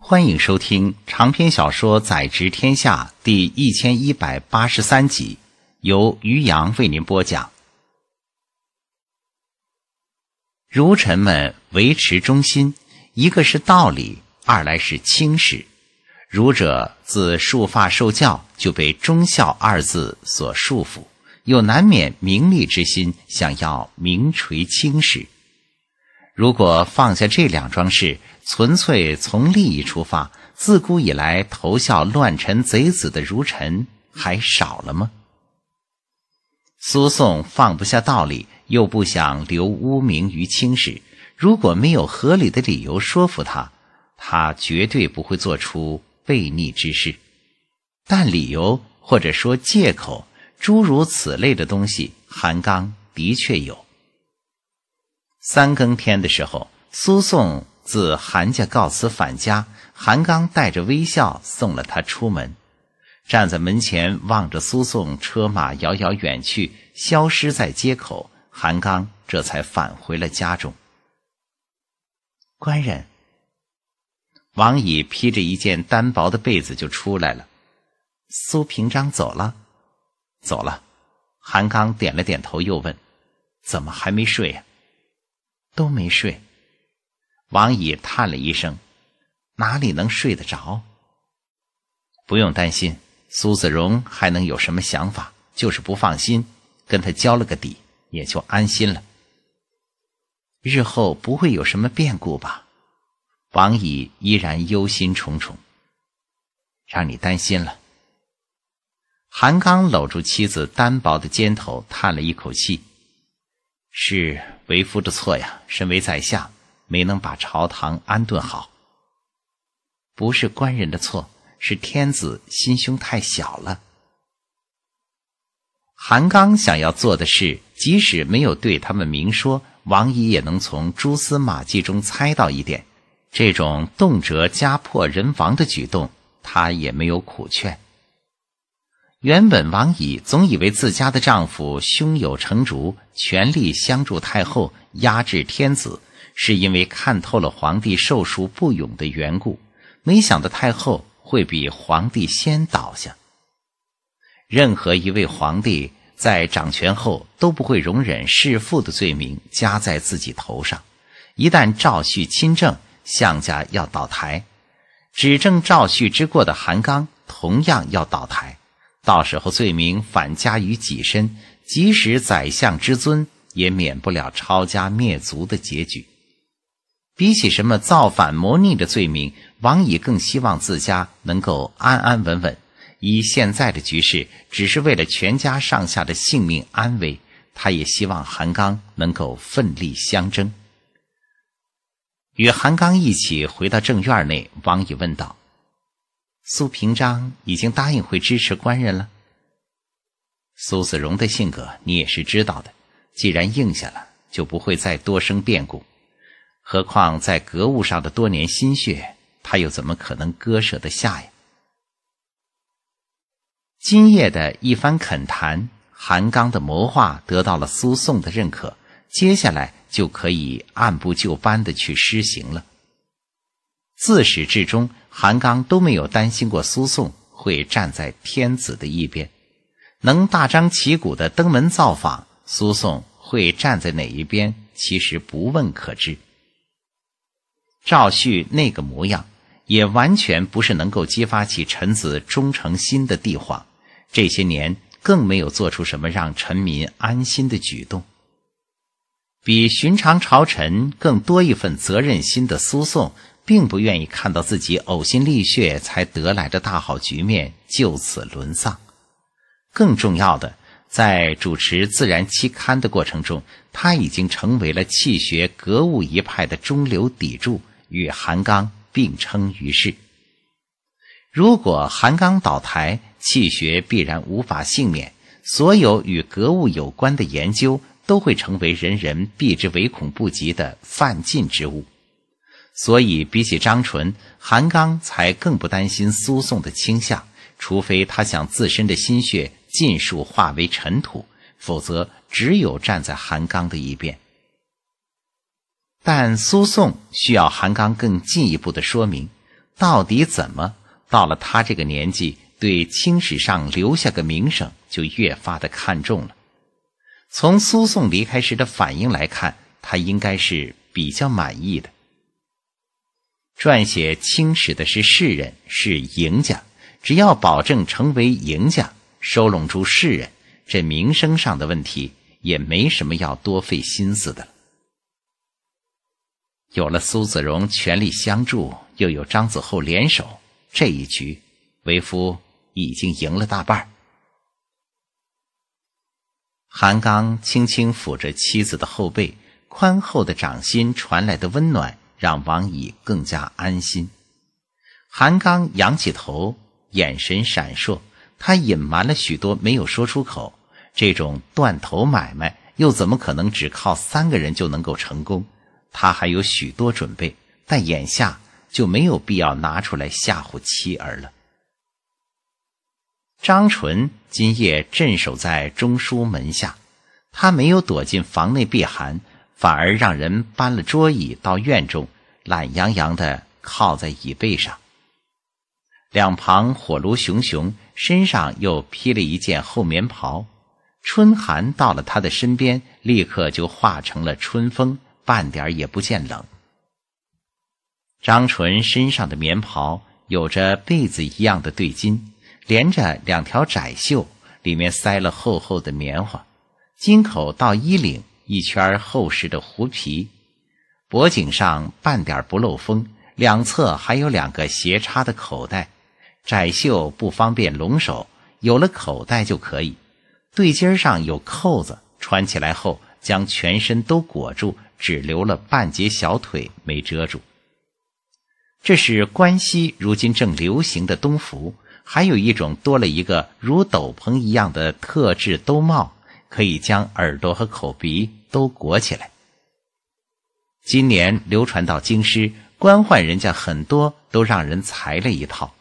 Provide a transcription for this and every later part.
欢迎收听长篇小说《宰执天下》第一千一百八十三集，由于洋为您播讲。儒臣们维持忠心，一个是道理，二来是轻视。儒者自束发受教，就被忠孝二字所束缚，又难免名利之心，想要名垂青史。如果放下这两桩事。纯粹从利益出发，自古以来投效乱臣贼子的儒臣还少了吗？苏颂放不下道理，又不想留污名于青史。如果没有合理的理由说服他，他绝对不会做出悖逆之事。但理由或者说借口，诸如此类的东西，韩刚的确有。三更天的时候，苏颂。自韩家告辞返家，韩刚带着微笑送了他出门，站在门前望着苏颂车马遥遥远去，消失在街口，韩刚这才返回了家中。官人，王乙披着一件单薄的被子就出来了。苏平章走了，走了。韩刚点了点头，又问：“怎么还没睡？”“都没睡。”王乙叹了一声，哪里能睡得着？不用担心，苏子荣还能有什么想法？就是不放心，跟他交了个底，也就安心了。日后不会有什么变故吧？王乙依然忧心忡忡。让你担心了。韩刚搂住妻子单薄的肩头，叹了一口气：“是为夫的错呀，身为在下。”没能把朝堂安顿好，不是官人的错，是天子心胸太小了。韩刚想要做的事，即使没有对他们明说，王乙也能从蛛丝马迹中猜到一点。这种动辄家破人亡的举动，他也没有苦劝。原本王乙总以为自家的丈夫胸有成竹，全力相助太后压制天子。是因为看透了皇帝授书不勇的缘故，没想到太后会比皇帝先倒下。任何一位皇帝在掌权后都不会容忍弑父的罪名加在自己头上。一旦赵旭亲政，项家要倒台；指证赵旭之过的韩刚同样要倒台。到时候罪名反加于己身，即使宰相之尊，也免不了抄家灭族的结局。比起什么造反谋逆的罪名，王乙更希望自家能够安安稳稳。以现在的局势，只是为了全家上下的性命安危，他也希望韩刚能够奋力相争。与韩刚一起回到正院内，王乙问道：“苏平章已经答应会支持官人了。苏子荣的性格你也是知道的，既然应下了，就不会再多生变故。”何况在格物上的多年心血，他又怎么可能割舍得下呀？今夜的一番恳谈，韩刚的谋划得到了苏颂的认可，接下来就可以按部就班的去施行了。自始至终，韩刚都没有担心过苏颂会站在天子的一边，能大张旗鼓的登门造访，苏颂会站在哪一边，其实不问可知。赵旭那个模样，也完全不是能够激发起臣子忠诚心的帝皇。这些年更没有做出什么让臣民安心的举动。比寻常朝臣更多一份责任心的苏颂，并不愿意看到自己呕心沥血才得来的大好局面就此沦丧。更重要的，在主持《自然》期刊的过程中，他已经成为了气学格物一派的中流砥柱。与韩刚并称于世。如果韩刚倒台，气学必然无法幸免，所有与格物有关的研究都会成为人人避之唯恐不及的犯禁之物。所以，比起张纯，韩刚才更不担心苏颂的倾向。除非他想自身的心血尽数化为尘土，否则只有站在韩刚的一边。但苏颂需要韩刚更进一步的说明，到底怎么到了他这个年纪，对《清史》上留下个名声就越发的看重了。从苏颂离开时的反应来看，他应该是比较满意的。撰写《清史》的是士人，是赢家，只要保证成为赢家，收拢住士人，这名声上的问题也没什么要多费心思的。有了苏子荣全力相助，又有张子厚联手，这一局，为夫已经赢了大半。韩刚轻轻抚着妻子的后背，宽厚的掌心传来的温暖让王乙更加安心。韩刚仰起头，眼神闪烁，他隐瞒了许多没有说出口。这种断头买卖，又怎么可能只靠三个人就能够成功？他还有许多准备，但眼下就没有必要拿出来吓唬妻儿了。张纯今夜镇守在中书门下，他没有躲进房内避寒，反而让人搬了桌椅到院中，懒洋洋的靠在椅背上。两旁火炉熊熊，身上又披了一件厚棉袍，春寒到了他的身边，立刻就化成了春风。半点儿也不见冷。张纯身上的棉袍有着被子一样的对襟，连着两条窄袖，里面塞了厚厚的棉花，襟口到衣领一圈厚实的狐皮，脖颈上半点不漏风，两侧还有两个斜插的口袋，窄袖不方便拢手，有了口袋就可以。对襟上有扣子，穿起来后将全身都裹住。只留了半截小腿没遮住。这是关西如今正流行的冬服，还有一种多了一个如斗篷一样的特制兜帽，可以将耳朵和口鼻都裹起来。今年流传到京师，官宦人家很多都让人裁了一套，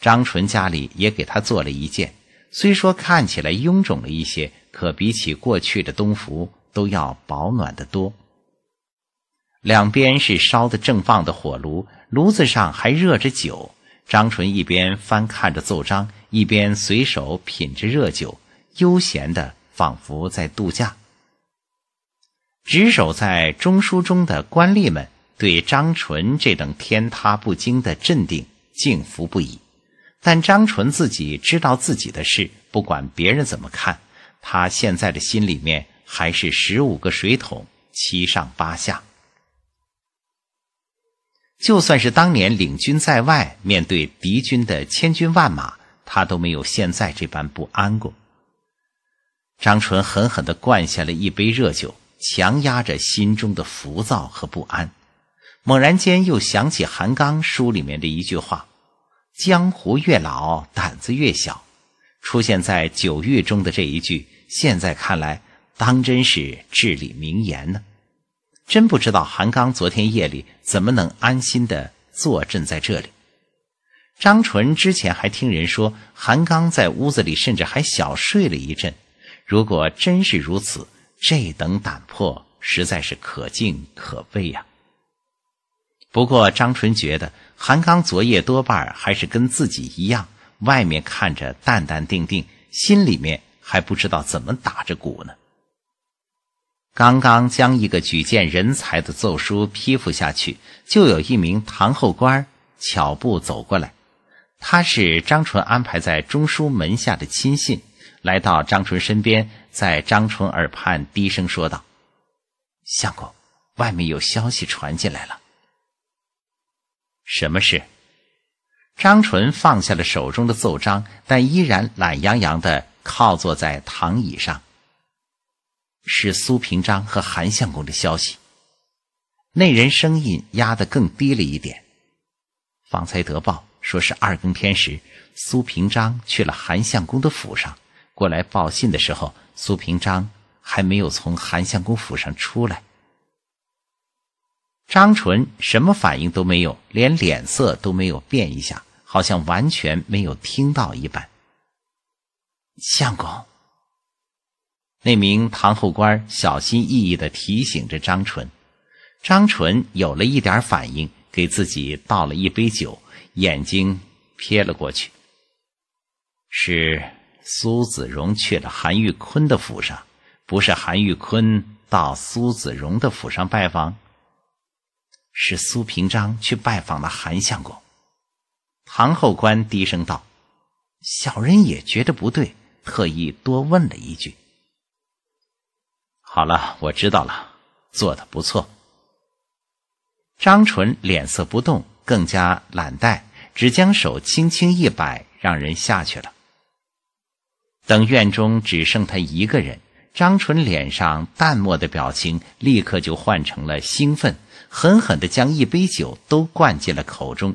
张纯家里也给他做了一件。虽说看起来臃肿了一些，可比起过去的冬服都要保暖得多。两边是烧得正旺的火炉，炉子上还热着酒。张纯一边翻看着奏章，一边随手品着热酒，悠闲的仿佛在度假。值守在中枢中的官吏们对张纯这等天塌不惊的镇定敬服不已，但张纯自己知道自己的事，不管别人怎么看，他现在的心里面还是十五个水桶七上八下。就算是当年领军在外，面对敌军的千军万马，他都没有现在这般不安过。张纯狠狠地灌下了一杯热酒，强压着心中的浮躁和不安。猛然间，又想起韩刚书里面的一句话：“江湖越老，胆子越小。”出现在九狱中的这一句，现在看来，当真是至理名言呢。真不知道韩刚昨天夜里怎么能安心的坐镇在这里。张纯之前还听人说韩刚在屋子里甚至还小睡了一阵，如果真是如此，这等胆魄实在是可敬可畏呀。不过张纯觉得韩刚昨夜多半还是跟自己一样，外面看着淡淡定定，心里面还不知道怎么打着鼓呢。刚刚将一个举荐人才的奏书批复下去，就有一名堂后官巧步走过来。他是张纯安排在中书门下的亲信，来到张纯身边，在张纯耳畔低声说道：“相公，外面有消息传进来了。”“什么事？”张纯放下了手中的奏章，但依然懒洋洋的靠坐在躺椅上。是苏平章和韩相公的消息。那人声音压得更低了一点，方才得报说是二更天时，苏平章去了韩相公的府上，过来报信的时候，苏平章还没有从韩相公府上出来。张纯什么反应都没有，连脸色都没有变一下，好像完全没有听到一般。相公。那名堂后官小心翼翼的提醒着张纯，张纯有了一点反应，给自己倒了一杯酒，眼睛瞥了过去。是苏子荣去了韩玉坤的府上，不是韩玉坤到苏子荣的府上拜访，是苏平章去拜访了韩相公。唐后官低声道：“小人也觉得不对，特意多问了一句。”好了，我知道了，做的不错。张纯脸色不动，更加懒怠，只将手轻轻一摆，让人下去了。等院中只剩他一个人，张纯脸上淡漠的表情立刻就换成了兴奋，狠狠的将一杯酒都灌进了口中，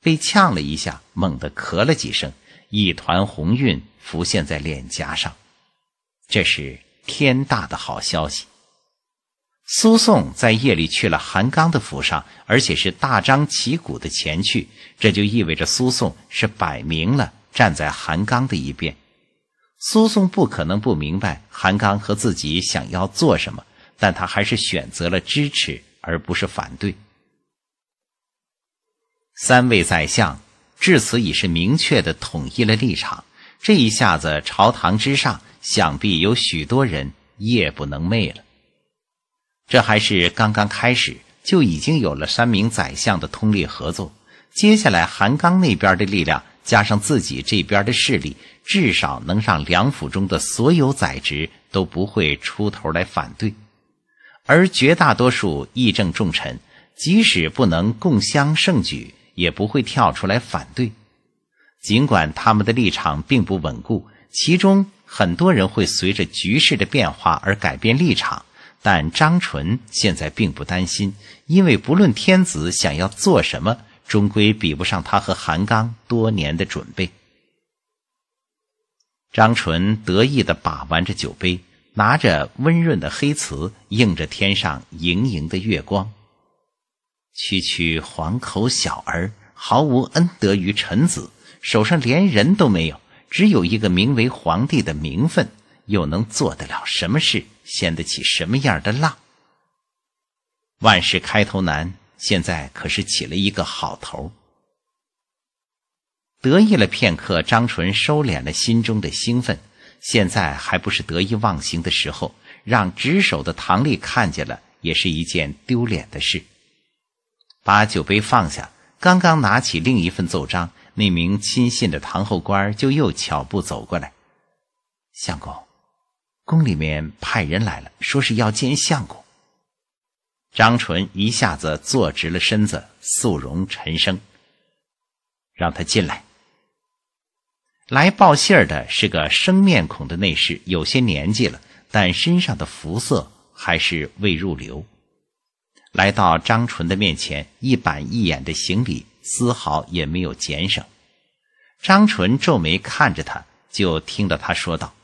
被呛了一下，猛地咳了几声，一团红晕浮现在脸颊上。这时。天大的好消息！苏颂在夜里去了韩刚的府上，而且是大张旗鼓的前去。这就意味着苏颂是摆明了站在韩刚的一边。苏颂不可能不明白韩刚和自己想要做什么，但他还是选择了支持而不是反对。三位宰相至此已是明确的统一了立场。这一下子，朝堂之上。想必有许多人夜不能寐了。这还是刚刚开始，就已经有了三名宰相的通力合作。接下来，韩刚那边的力量加上自己这边的势力，至少能让梁府中的所有宰执都不会出头来反对。而绝大多数议政重臣，即使不能共襄盛举，也不会跳出来反对。尽管他们的立场并不稳固，其中。很多人会随着局势的变化而改变立场，但张纯现在并不担心，因为不论天子想要做什么，终归比不上他和韩刚多年的准备。张纯得意的把玩着酒杯，拿着温润的黑瓷，映着天上盈盈的月光。区区黄口小儿，毫无恩德于臣子，手上连人都没有。只有一个名为皇帝的名分，又能做得了什么事，掀得起什么样的浪？万事开头难，现在可是起了一个好头。得意了片刻，张纯收敛了心中的兴奋，现在还不是得意忘形的时候。让值守的唐丽看见了，也是一件丢脸的事。把酒杯放下，刚刚拿起另一份奏章。那名亲信的堂后官就又巧步走过来，相公，宫里面派人来了，说是要见相公。张纯一下子坐直了身子，肃容沉声：“让他进来。”来报信儿的是个生面孔的内侍，有些年纪了，但身上的服色还是未入流。来到张纯的面前，一板一眼的行礼。丝毫也没有减省。张纯皱眉看着他，就听到他说道：“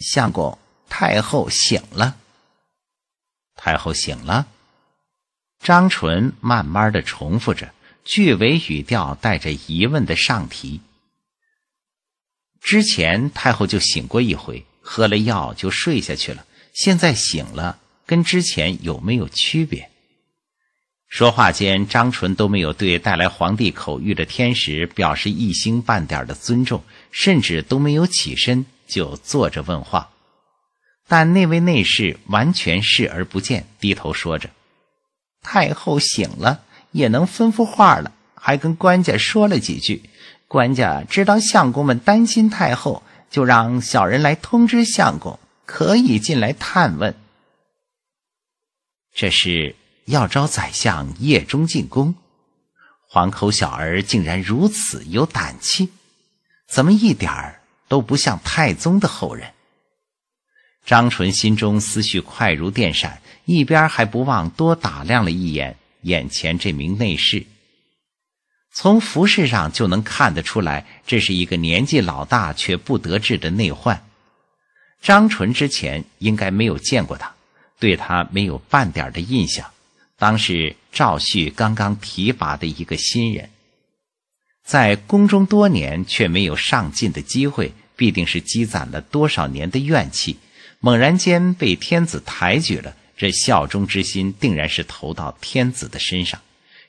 相公，太后醒了。太后醒了。”张纯慢慢的重复着，句尾语调带着疑问的上提。之前太后就醒过一回，喝了药就睡下去了。现在醒了，跟之前有没有区别？说话间，张纯都没有对带来皇帝口谕的天使表示一星半点的尊重，甚至都没有起身就坐着问话。但那位内侍完全视而不见，低头说着：“太后醒了，也能吩咐话了，还跟官家说了几句。官家知道相公们担心太后，就让小人来通知相公，可以进来探问。”这是。要招宰相夜中进宫，黄口小儿竟然如此有胆气，怎么一点儿都不像太宗的后人？张纯心中思绪快如电闪，一边还不忘多打量了一眼眼前这名内侍。从服饰上就能看得出来，这是一个年纪老大却不得志的内患。张纯之前应该没有见过他，对他没有半点的印象。当时赵旭刚刚提拔的一个新人，在宫中多年却没有上进的机会，必定是积攒了多少年的怨气。猛然间被天子抬举了，这效忠之心定然是投到天子的身上。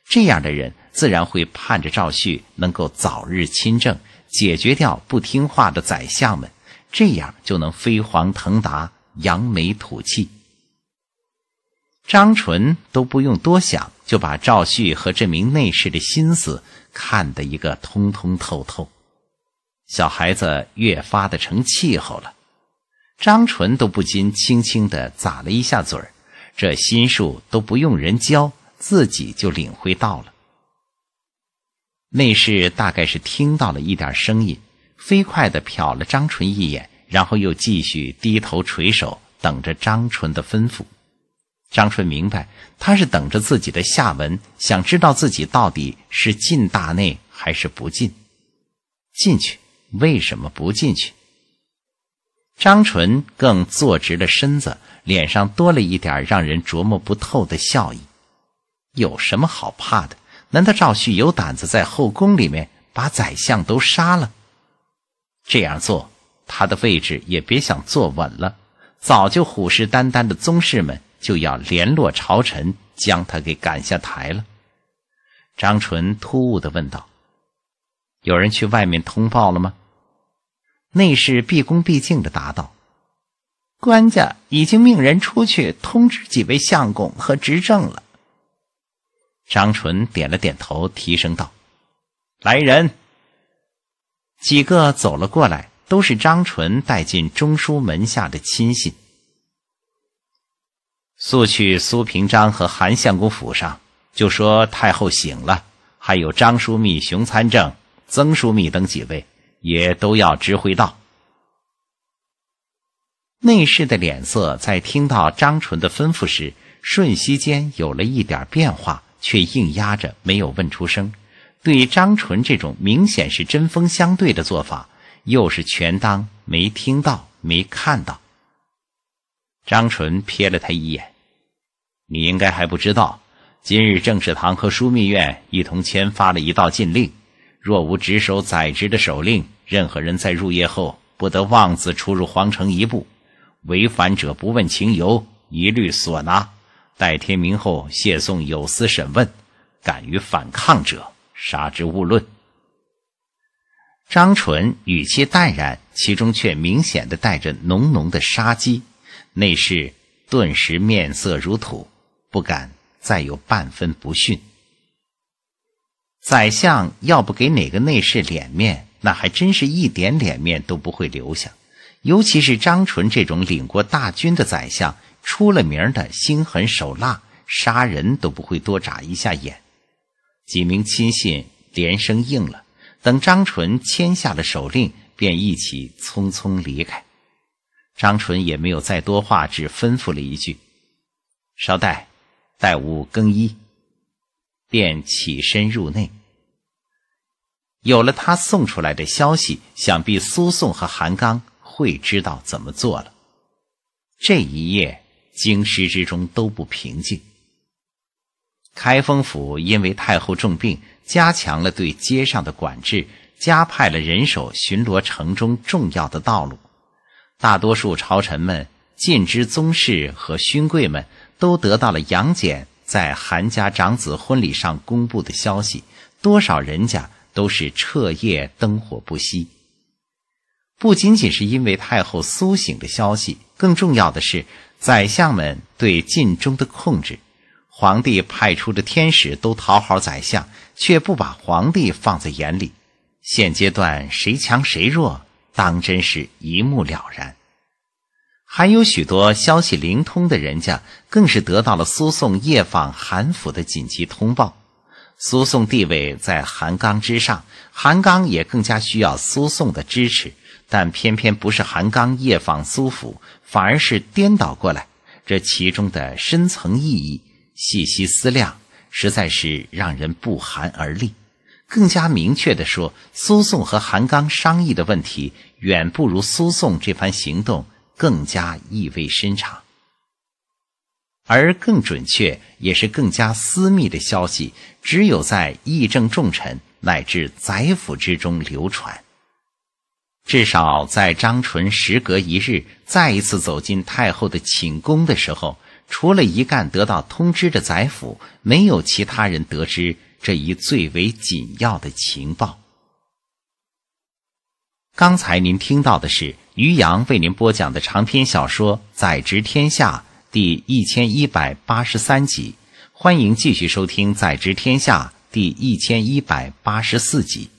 这样的人自然会盼着赵旭能够早日亲政，解决掉不听话的宰相们，这样就能飞黄腾达，扬眉吐气。张纯都不用多想，就把赵旭和这名内侍的心思看得一个通通透透。小孩子越发的成气候了，张纯都不禁轻轻的咂了一下嘴儿。这心术都不用人教，自己就领会到了。内侍大概是听到了一点声音，飞快的瞟了张纯一眼，然后又继续低头垂手等着张纯的吩咐。张纯明白，他是等着自己的下文，想知道自己到底是进大内还是不进。进去为什么不进去？张纯更坐直了身子，脸上多了一点让人琢磨不透的笑意。有什么好怕的？难道赵旭有胆子在后宫里面把宰相都杀了？这样做，他的位置也别想坐稳了。早就虎视眈眈的宗室们。就要联络朝臣，将他给赶下台了。张纯突兀的问道：“有人去外面通报了吗？”内侍毕恭毕敬的答道：“官家已经命人出去通知几位相公和执政了。”张纯点了点头，提升道：“来人！”几个走了过来，都是张纯带进中书门下的亲信。速去苏平章和韩相公府上，就说太后醒了，还有张枢密、熊参政、曾枢密等几位也都要知会到。内侍的脸色在听到张纯的吩咐时，瞬息间有了一点变化，却硬压着没有问出声。对张纯这种明显是针锋相对的做法，又是全当没听到、没看到。张纯瞥了他一眼。你应该还不知道，今日政事堂和枢密院一同签发了一道禁令：若无值守宰执的首令，任何人在入夜后不得妄自出入皇城一步，违反者不问情由，一律所拿，待天明后，谢送有司审问；敢于反抗者，杀之勿论。张纯语气淡然，其中却明显的带着浓浓的杀机。内侍顿时面色如土。不敢再有半分不逊。宰相要不给哪个内侍脸面，那还真是一点脸面都不会留下。尤其是张纯这种领过大军的宰相，出了名的心狠手辣，杀人都不会多眨一下眼。几名亲信连声应了，等张纯签下了手令，便一起匆匆离开。张纯也没有再多话，只吩咐了一句：“稍待。”待吾更衣，便起身入内。有了他送出来的消息，想必苏颂和韩刚会知道怎么做了。这一夜，京师之中都不平静。开封府因为太后重病，加强了对街上的管制，加派了人手巡逻城中重要的道路。大多数朝臣们尽知宗室和勋贵们。都得到了杨戬在韩家长子婚礼上公布的消息，多少人家都是彻夜灯火不息。不仅仅是因为太后苏醒的消息，更重要的是宰相们对晋中的控制。皇帝派出的天使都讨好宰相，却不把皇帝放在眼里。现阶段谁强谁弱，当真是一目了然。还有许多消息灵通的人家，更是得到了苏颂夜访韩府的紧急通报。苏颂地位在韩刚之上，韩刚也更加需要苏颂的支持。但偏偏不是韩刚夜访苏府，反而是颠倒过来。这其中的深层意义，细细思量，实在是让人不寒而栗。更加明确地说，苏颂和韩刚商议的问题，远不如苏颂这番行动。更加意味深长，而更准确，也是更加私密的消息，只有在议政重臣乃至宰府之中流传。至少在张纯时隔一日再一次走进太后的寝宫的时候，除了一干得到通知的宰府，没有其他人得知这一最为紧要的情报。刚才您听到的是于洋为您播讲的长篇小说《宰执天下》第一千一百八十三集，欢迎继续收听《宰执天下》第一千一百八十四集。